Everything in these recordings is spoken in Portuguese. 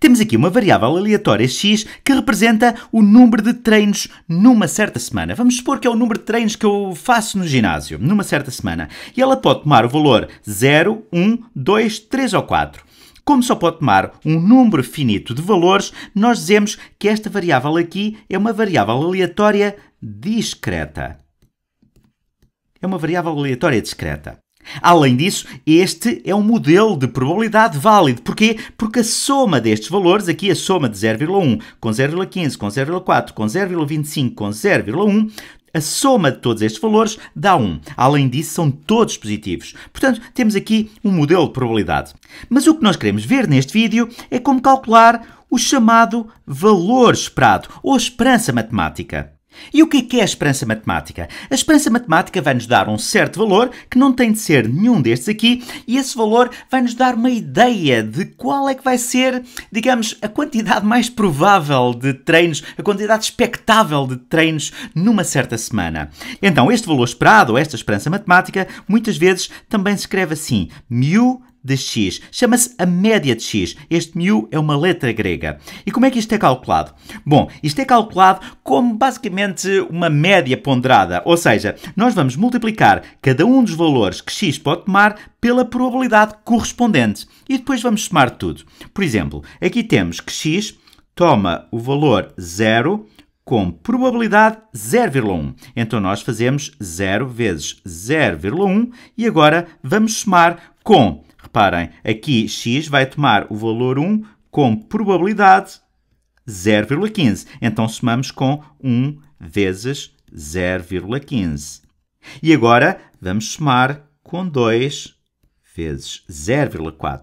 Temos aqui uma variável aleatória x que representa o número de treinos numa certa semana. Vamos supor que é o número de treinos que eu faço no ginásio, numa certa semana. E ela pode tomar o valor 0, 1, 2, 3 ou 4. Como só pode tomar um número finito de valores, nós dizemos que esta variável aqui é uma variável aleatória discreta. É uma variável aleatória discreta. Além disso, este é um modelo de probabilidade válido. Porquê? Porque a soma destes valores, aqui a soma de 0,1 com 0,15, com 0,4, com 0,25, com 0,1, a soma de todos estes valores dá 1. Além disso, são todos positivos. Portanto, temos aqui um modelo de probabilidade. Mas o que nós queremos ver neste vídeo é como calcular o chamado valor esperado, ou esperança matemática. E o é que é a esperança matemática? A esperança matemática vai-nos dar um certo valor, que não tem de ser nenhum destes aqui, e esse valor vai-nos dar uma ideia de qual é que vai ser, digamos, a quantidade mais provável de treinos, a quantidade expectável de treinos numa certa semana. Então, este valor esperado, esta esperança matemática, muitas vezes também se escreve assim, mu de x. Chama-se a média de x. Este mu é uma letra grega. E como é que isto é calculado? Bom, isto é calculado como basicamente uma média ponderada, ou seja, nós vamos multiplicar cada um dos valores que x pode tomar pela probabilidade correspondente e depois vamos somar tudo. Por exemplo, aqui temos que x toma o valor 0 com probabilidade 0,1. Então nós fazemos 0 vezes 0,1 e agora vamos somar com reparem, aqui x vai tomar o valor 1 com probabilidade 0,15. Então somamos com 1 vezes 0,15. E agora vamos somar com 2 vezes 0,4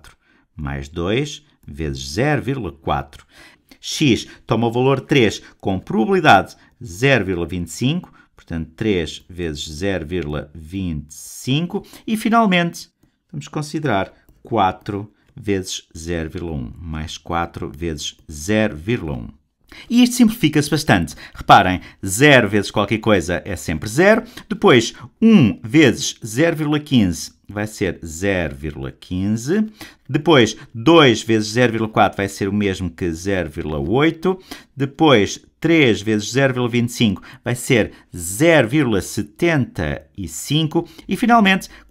mais 2 vezes 0,4. x toma o valor 3 com probabilidade 0,25, portanto 3 vezes 0,25. E finalmente vamos considerar 4 vezes 0,1. Mais 4 vezes 0,1. E isto simplifica-se bastante. Reparem, 0 vezes qualquer coisa é sempre 0. Depois, 1 vezes 0,15 vai ser 0,15. Depois, 2 vezes 0,4 vai ser o mesmo que 0,8. Depois, 3 vezes 0,25 vai ser 0,75. E finalmente,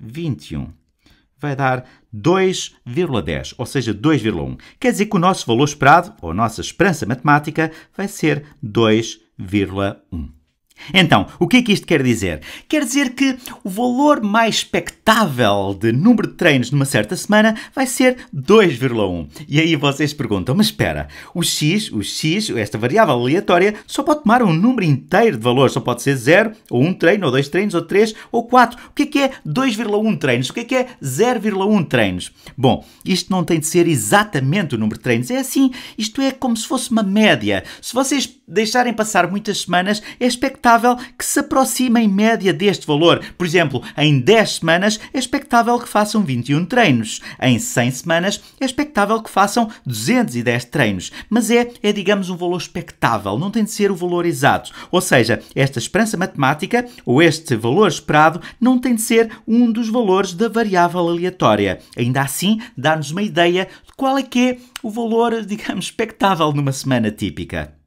21. Vai dar 2,10, ou seja, 2,1. Quer dizer que o nosso valor esperado, ou a nossa esperança matemática, vai ser 2,1. Então, o que é que isto quer dizer? Quer dizer que o valor mais expectável de número de treinos numa certa semana vai ser 2,1. E aí vocês perguntam, mas espera, o x, o x, esta variável aleatória, só pode tomar um número inteiro de valores, só pode ser 0, ou 1 um treino, ou 2 treinos, ou 3, ou 4. O que é que é 2,1 treinos? O que é que é 0,1 treinos? Bom, isto não tem de ser exatamente o número de treinos, é assim, isto é como se fosse uma média. Se vocês deixarem passar muitas semanas, é expectável expectável que se aproxime em média deste valor. Por exemplo, em 10 semanas é expectável que façam 21 treinos. Em 100 semanas é expectável que façam 210 treinos. Mas é, é digamos, um valor expectável, não tem de ser o valor exato. Ou seja, esta esperança matemática ou este valor esperado não tem de ser um dos valores da variável aleatória. Ainda assim, dá-nos uma ideia de qual é que é o valor, digamos, expectável numa semana típica.